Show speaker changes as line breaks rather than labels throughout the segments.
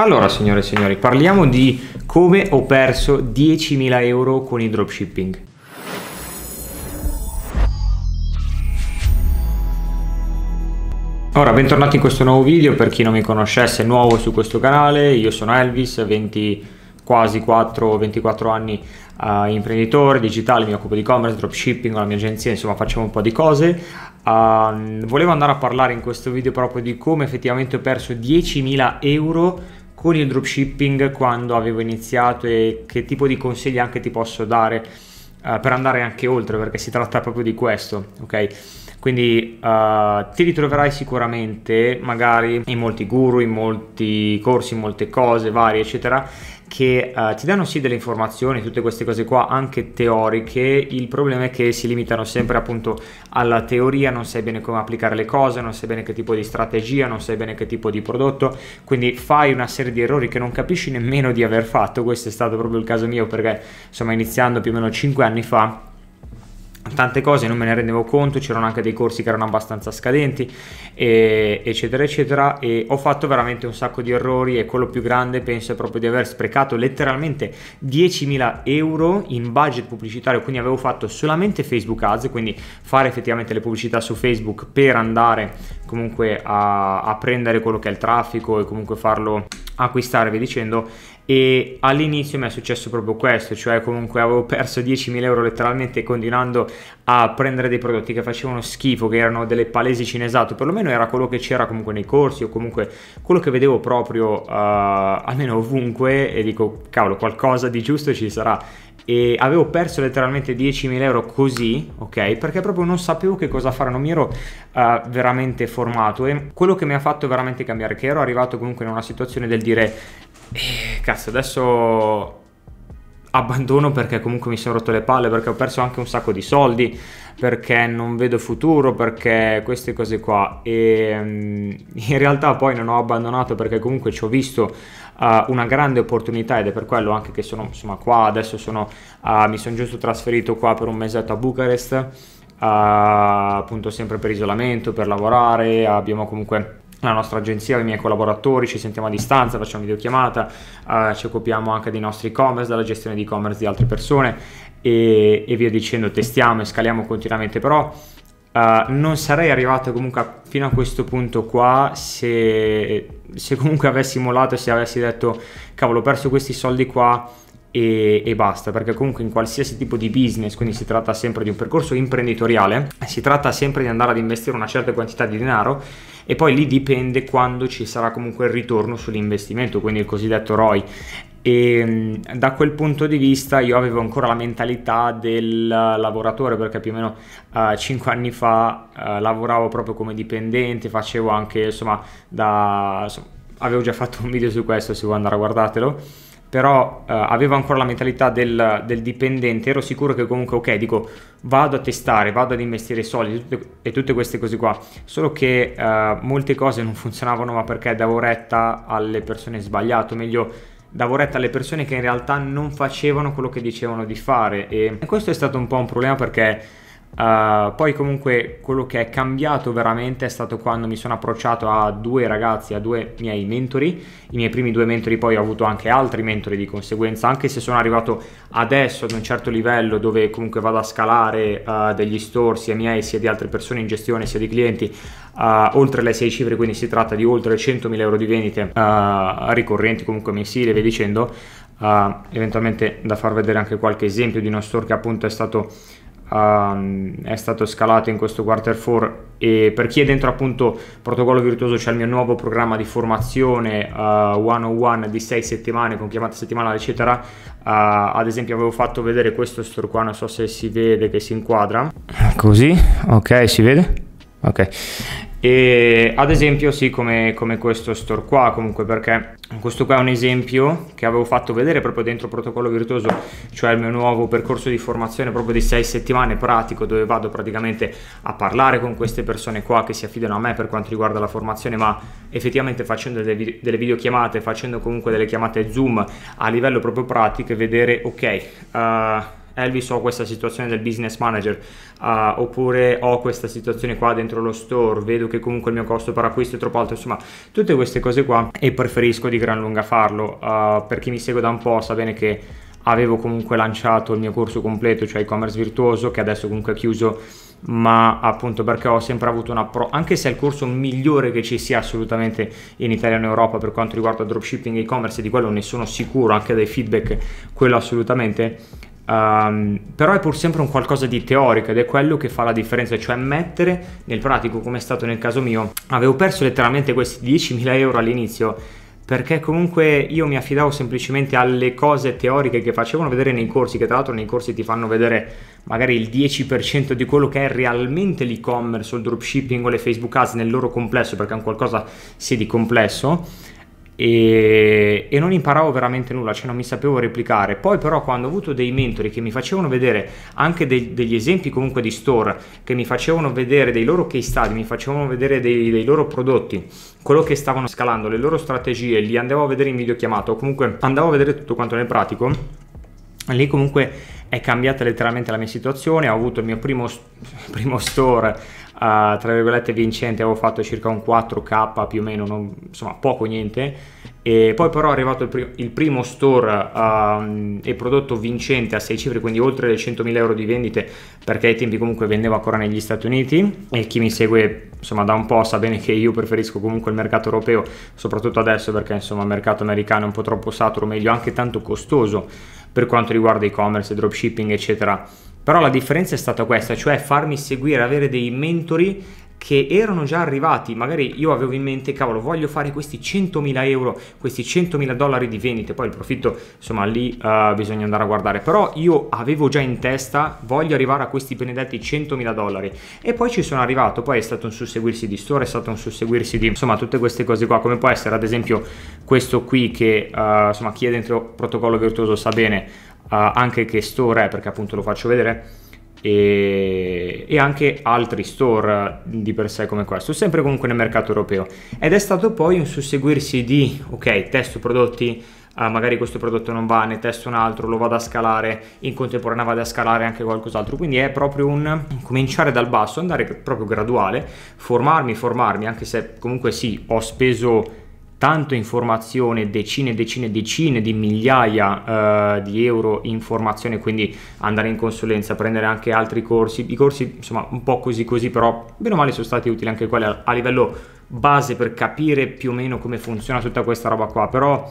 Allora signore e signori, parliamo di come ho perso 10.000 euro con il dropshipping. Ora, bentornati in questo nuovo video, per chi non mi conoscesse nuovo su questo canale, io sono Elvis, 20, quasi 4, 24 anni uh, imprenditore digitale, mi occupo di e-commerce, dropshipping, ho la mia agenzia, insomma facciamo un po' di cose. Uh, volevo andare a parlare in questo video proprio di come effettivamente ho perso 10.000 euro con il dropshipping quando avevo iniziato e che tipo di consigli anche ti posso dare eh, per andare anche oltre perché si tratta proprio di questo ok quindi uh, ti ritroverai sicuramente magari in molti guru, in molti corsi, in molte cose varie, eccetera, che uh, ti danno sì delle informazioni, tutte queste cose qua, anche teoriche, il problema è che si limitano sempre appunto alla teoria, non sai bene come applicare le cose, non sai bene che tipo di strategia, non sai bene che tipo di prodotto, quindi fai una serie di errori che non capisci nemmeno di aver fatto, questo è stato proprio il caso mio perché insomma iniziando più o meno 5 anni fa tante cose non me ne rendevo conto, c'erano anche dei corsi che erano abbastanza scadenti, e, eccetera, eccetera, e ho fatto veramente un sacco di errori e quello più grande penso è proprio di aver sprecato letteralmente 10.000 euro in budget pubblicitario, quindi avevo fatto solamente Facebook Ads, quindi fare effettivamente le pubblicità su Facebook per andare comunque a, a prendere quello che è il traffico e comunque farlo acquistare, vi dicendo, e all'inizio mi è successo proprio questo, cioè comunque avevo perso 10.000 euro letteralmente continuando a prendere dei prodotti che facevano schifo, che erano delle palesi cinesato, perlomeno era quello che c'era comunque nei corsi o comunque quello che vedevo proprio uh, almeno ovunque e dico cavolo qualcosa di giusto ci sarà e avevo perso letteralmente 10.000 euro così, ok? Perché proprio non sapevo che cosa fare, non mi ero uh, veramente formato e quello che mi ha fatto veramente cambiare, che ero arrivato comunque in una situazione del dire e eh, cazzo, adesso abbandono perché comunque mi sono rotto le palle, perché ho perso anche un sacco di soldi, perché non vedo futuro, perché queste cose qua. E mm, in realtà poi non ho abbandonato perché comunque ci ho visto uh, una grande opportunità ed è per quello anche che sono insomma qua, adesso sono, uh, mi sono giusto trasferito qua per un mesetto a Bucarest, uh, appunto sempre per isolamento, per lavorare, abbiamo comunque la nostra agenzia, i miei collaboratori, ci sentiamo a distanza, facciamo videochiamata, eh, ci occupiamo anche dei nostri e-commerce, della gestione di e-commerce di altre persone e, e via dicendo, testiamo e scaliamo continuamente, però eh, non sarei arrivato comunque fino a questo punto qua se, se comunque avessi mollato e se avessi detto cavolo ho perso questi soldi qua e, e, basta, perché comunque in qualsiasi tipo di business, quindi si tratta sempre di un percorso imprenditoriale, si tratta sempre di andare ad investire una certa quantità di denaro e poi lì dipende quando ci sarà comunque il ritorno sull'investimento, quindi il cosiddetto ROI. E ehm, da quel punto di vista io avevo ancora la mentalità del lavoratore perché più o meno uh, eh, 5 anni fa uh, lavoravo proprio come dipendente, facevo anche insomma da... Insomma, avevo già fatto un video su questo se vuoi andare a guardatelo però eh, avevo ancora la mentalità del, del, dipendente, ero sicuro che comunque, ok, dico, vado a testare, vado ad investire soldi tutte, e tutte queste cose qua, solo che eh, molte cose non funzionavano ma perché davo retta alle persone sbagliate, o meglio, davo retta alle persone che in realtà non facevano quello che dicevano di fare e questo è stato un po' un problema perché Uh, poi comunque quello che è cambiato veramente è stato quando mi sono approcciato a due ragazzi, a due miei mentori, i miei primi due mentori poi ho avuto anche altri mentori di conseguenza, anche se sono arrivato adesso ad un certo livello dove comunque vado a scalare uh, degli store sia miei sia di altre persone in gestione sia di clienti uh, oltre le 6 cifre, quindi si tratta di oltre 100.000 euro di vendite ricorrenti comunque mensili e via dicendo, eventualmente da far vedere anche qualche esempio di uno store che appunto è stato Uh, è stato scalato in questo quarter 4 e per chi è dentro appunto protocollo virtuoso c'è il mio nuovo programma di formazione uh, eh, 101 di 6 settimane con chiamata settimanale eccetera uh, ad esempio avevo fatto vedere questo store qua non so se si vede che si inquadra così ok si vede ok e ad esempio sì come, come, questo store qua comunque perché questo qua è un esempio che avevo fatto vedere proprio dentro il protocollo virtuoso cioè il mio nuovo percorso di formazione proprio di sei settimane pratico dove vado praticamente a parlare con queste persone qua che si affidano a me per quanto riguarda la formazione ma effettivamente facendo delle, video, delle videochiamate facendo comunque delle chiamate zoom a livello proprio pratico e vedere ok uh, Elvis ho questa situazione del business manager uh, oppure ho questa situazione qua dentro lo store, vedo che comunque il mio costo per acquisto è troppo alto, insomma tutte queste cose qua e preferisco di gran lunga farlo. Uh, per chi mi segue da un po' sa bene che avevo comunque lanciato il mio corso completo, cioè e-commerce virtuoso, che adesso comunque è chiuso, ma appunto perché ho sempre avuto un approccio, anche se è il corso migliore che ci sia assolutamente in Italia e in Europa per quanto riguarda dropshipping e e-commerce, di quello ne sono sicuro anche dai feedback, quello assolutamente, Um, però è pur sempre un qualcosa di teorico ed è quello che fa la differenza, cioè mettere nel pratico, come è stato nel caso mio, avevo perso letteralmente questi 10.000 euro all'inizio perché comunque io mi affidavo semplicemente alle cose teoriche che facevano vedere nei corsi, che tra l'altro nei corsi ti fanno vedere magari il 10% di quello che è realmente l'e-commerce o il dropshipping o le Facebook Ads nel loro complesso, perché è un qualcosa sì di complesso e, e, non imparavo veramente nulla, cioè non mi sapevo replicare. Poi però quando ho avuto dei mentori che mi facevano vedere anche de- degli esempi comunque di store, che mi facevano vedere dei loro case study, mi facevano vedere dei, dei loro prodotti, quello che stavano scalando, le loro strategie, li andavo a vedere in videochiamata o comunque andavo a vedere tutto quanto nel pratico, lì comunque è cambiata letteralmente la mia situazione, ho avuto il mio primo, primo store tra virgolette vincente, avevo fatto circa un 4k più o meno, non, insomma poco niente, e poi però è arrivato il, pri il primo store uh, e prodotto vincente a 6 cifre, quindi oltre le 100.000 euro di vendite, perché ai tempi comunque vendevo ancora negli Stati Uniti e chi mi segue insomma da un po' sa bene che io preferisco comunque il mercato europeo, soprattutto adesso perché insomma il mercato americano è un po' troppo saturo, meglio anche tanto costoso per quanto riguarda e-commerce, dropshipping eccetera però la differenza è stata questa, cioè farmi seguire, avere dei mentori che erano già arrivati, magari io avevo in mente, cavolo, voglio fare questi 100.000 euro, questi 100.000 dollari di vendite, poi il profitto, insomma, lì uh, bisogna andare a guardare, però io avevo già in testa, voglio arrivare a questi benedetti 100.000 dollari e poi ci sono arrivato, poi è stato un susseguirsi di store, è stato un susseguirsi di, insomma, tutte queste cose qua, come può essere ad esempio questo qui che, uh, insomma, chi è dentro protocollo virtuoso sa bene, eh, anche che store è eh, perché appunto lo faccio vedere e, e, anche altri store di per sé come questo, sempre comunque nel mercato europeo. Ed è stato poi un susseguirsi di, ok, testo prodotti, uh, magari questo prodotto non va, ne testo un altro, lo vado a scalare, in contemporanea vado a scalare anche qualcos'altro. Quindi è proprio un cominciare dal basso, andare proprio graduale, formarmi, formarmi, anche se comunque sì, ho speso tanto informazione, decine e decine e decine di migliaia eh, di euro in formazione, quindi andare in consulenza, prendere anche altri corsi, i corsi insomma un po' così così, però bene o male sono stati utili anche quelli a, a livello base per capire più o meno come funziona tutta questa roba qua, però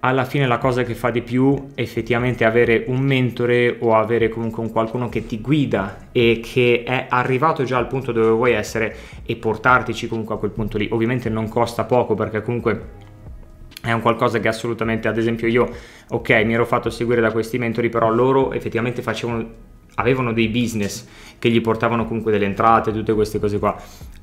alla fine la cosa che fa di più è effettivamente avere un mentore o avere comunque un qualcuno che ti guida e che è arrivato già al punto dove vuoi essere e portartici comunque a quel punto lì. Ovviamente non costa poco perché comunque è un qualcosa che assolutamente, ad esempio io, ok, mi ero fatto seguire da questi mentori, però loro effettivamente facevano avevano dei business che gli portavano comunque delle entrate, tutte queste cose qua.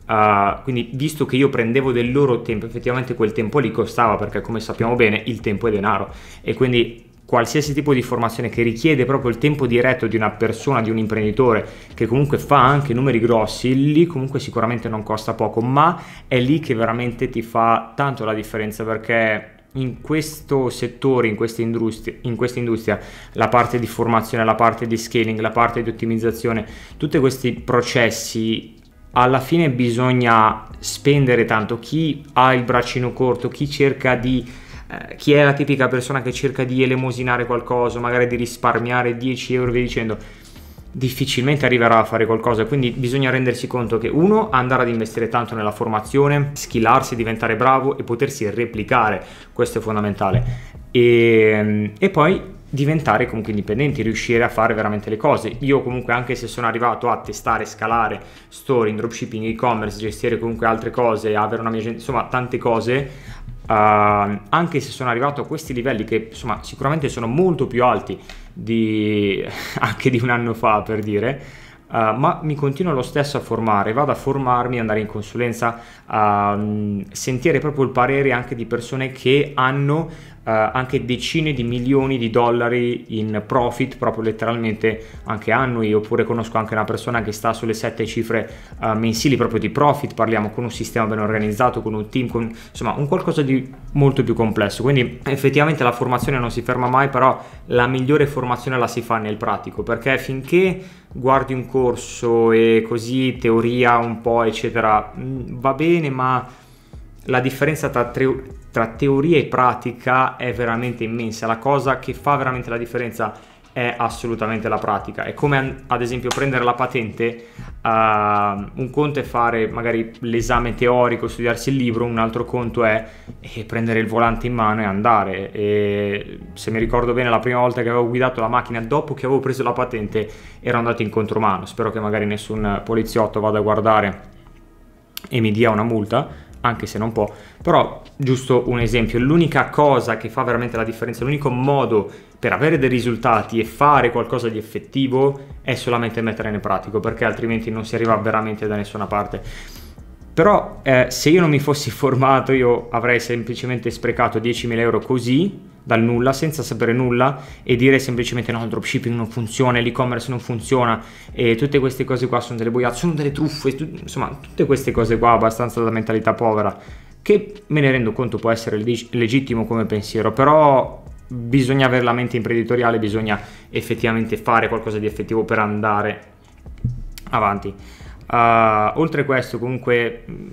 Uh, quindi visto che io prendevo del loro tempo, effettivamente quel tempo lì costava perché come sappiamo bene il tempo è denaro e quindi qualsiasi tipo di formazione che richiede proprio il tempo diretto di una persona, di un imprenditore che comunque fa anche numeri grossi, lì comunque sicuramente non costa poco, ma è lì che veramente ti fa tanto la differenza perché in questo settore, in questa, in questa, industria, la parte di formazione, la parte di scaling, la parte di ottimizzazione, tutti questi processi alla fine bisogna spendere tanto. Chi ha il braccino corto, chi cerca di eh, chi è la tipica persona che cerca di elemosinare qualcosa, magari di risparmiare 10 euro via dicendo, difficilmente arriverà a fare qualcosa. Quindi bisogna rendersi conto che uno, andare ad investire tanto nella formazione, skillarsi, diventare bravo e potersi replicare, questo è fondamentale. E, ehm, e poi diventare comunque indipendenti, riuscire a fare veramente le cose. Io comunque anche se sono arrivato a testare, scalare store in dropshipping, e-commerce, gestire comunque altre cose, avere una mia gente, insomma tante cose, uh, anche se sono arrivato a questi livelli che insomma sicuramente sono molto più alti di anche di un anno fa per dire, Uh, ma mi continuo lo stesso a formare, vado a formarmi, andare in consulenza, uh, sentire proprio il parere anche di persone che hanno eh, anche decine di milioni di dollari in profit proprio letteralmente anche annui oppure conosco anche una persona che sta sulle sette cifre eh, mensili proprio di profit parliamo con un sistema ben organizzato con un team con insomma un qualcosa di molto più complesso quindi effettivamente la formazione non si ferma mai però la migliore formazione la si fa nel pratico perché finché guardi un corso e così teoria un po' eccetera mm, va bene ma la differenza tra, tre, tra teoria e pratica è veramente immensa. La cosa che fa veramente la differenza è assolutamente la pratica. È come ad esempio prendere la patente, uh, un conto è fare magari l'esame teorico, studiarsi il libro, un altro conto è eh, prendere il volante in mano e andare. E se mi ricordo bene la prima volta che avevo guidato la macchina dopo che avevo preso la patente ero andato in contromano. Spero che magari nessun poliziotto vada a guardare e mi dia una multa anche se non può, però giusto un esempio, l'unica cosa che fa veramente la differenza, l'unico modo per avere dei risultati e fare qualcosa di effettivo è solamente mettere in pratico, perché altrimenti non si arriva veramente da nessuna parte. Però eh, se io non mi fossi formato io avrei semplicemente sprecato 10.000 euro così dal nulla senza sapere nulla e dire semplicemente no, il dropshipping non funziona, l'e-commerce non funziona e tutte queste cose qua sono delle boiate, sono delle truffe, tu, insomma tutte queste cose qua abbastanza da mentalità povera che me ne rendo conto può essere leg- legittimo come pensiero, però bisogna avere la mente imprenditoriale, bisogna effettivamente fare qualcosa di effettivo per andare avanti. Uh, oltre questo, comunque, mm,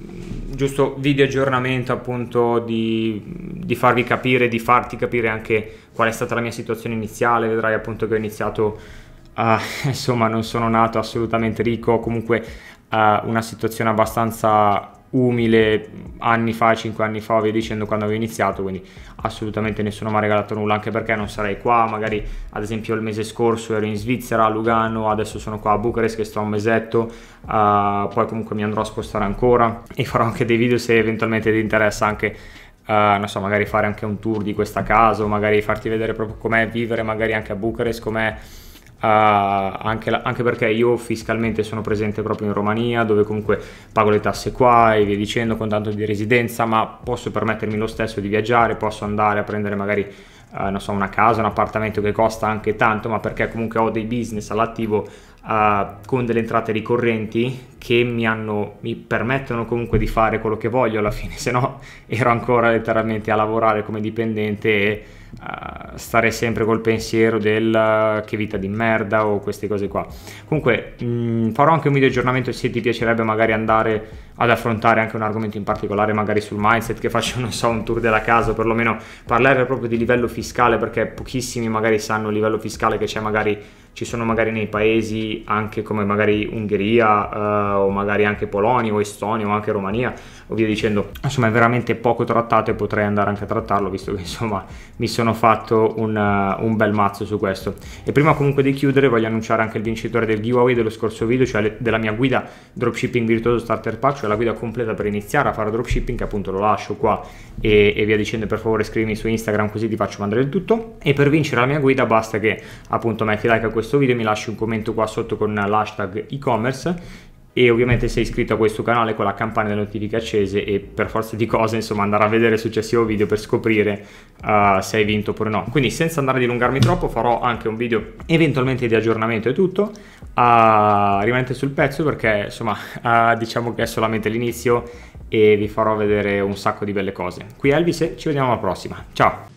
giusto video aggiornamento appunto di, di, farvi capire, di farti capire anche qual è stata la mia situazione iniziale. Vedrai appunto che ho iniziato, uh, insomma, non sono nato assolutamente ricco, comunque uh, una situazione abbastanza umile anni fa, 5 anni fa, via dicendo quando avevo iniziato, quindi assolutamente nessuno mi ha regalato nulla, anche perché non sarei qua, magari ad esempio il mese scorso ero in Svizzera, a Lugano, adesso sono qua a Bucarest che sto un mesetto, uh, poi comunque mi andrò a spostare ancora e farò anche dei video se eventualmente ti interessa anche Uh, non so, magari fare anche un tour di questa casa, o magari farti vedere proprio com'è vivere magari anche a Bucarest, com'è anche, la, anche, perché io fiscalmente sono presente proprio in Romania, dove comunque pago le tasse qua e via dicendo con tanto di residenza, ma posso permettermi lo stesso di viaggiare, posso andare a prendere magari eh, non so, una casa, un appartamento che costa anche tanto, ma perché comunque ho dei business all'attivo Uh, con delle entrate ricorrenti che mi, hanno, mi, permettono comunque di fare quello che voglio alla fine, se no ero ancora letteralmente a lavorare come dipendente e uh, stare sempre col pensiero del uh, che vita di merda o queste cose qua. Comunque mh, mm, farò anche un video aggiornamento se ti piacerebbe magari andare ad affrontare anche un argomento in particolare, magari sul mindset, che faccio non so un tour della casa, o perlomeno parlare proprio di livello fiscale, perché pochissimi magari sanno il livello fiscale che c'è magari ci sono magari nei paesi anche come magari Ungheria eh, o magari anche Polonia o Estonia o anche Romania o via dicendo insomma è veramente poco trattato e potrei andare anche a trattarlo visto che insomma mi sono fatto un, uh, un bel mazzo su questo e prima comunque di chiudere voglio annunciare anche il vincitore del giveaway dello scorso video cioè le, della mia guida dropshipping virtuoso starter pack cioè la guida completa per iniziare a fare dropshipping che appunto lo lascio qua e, e via dicendo per favore scrivimi su Instagram così ti faccio mandare il tutto e per vincere la mia guida basta che appunto metti like a questo questo video mi lasci un commento qua sotto con l'hashtag e-commerce e ovviamente sei iscritto a questo canale con la campana delle notifiche accese e per forza di cose insomma andare a vedere il successivo video per scoprire uh, se hai vinto oppure no quindi senza andare a dilungarmi troppo farò anche un video eventualmente di aggiornamento e tutto uh, rimanete sul pezzo perché insomma uh, diciamo che è solamente l'inizio e vi farò vedere un sacco di belle cose qui è Elvis e ci vediamo alla prossima ciao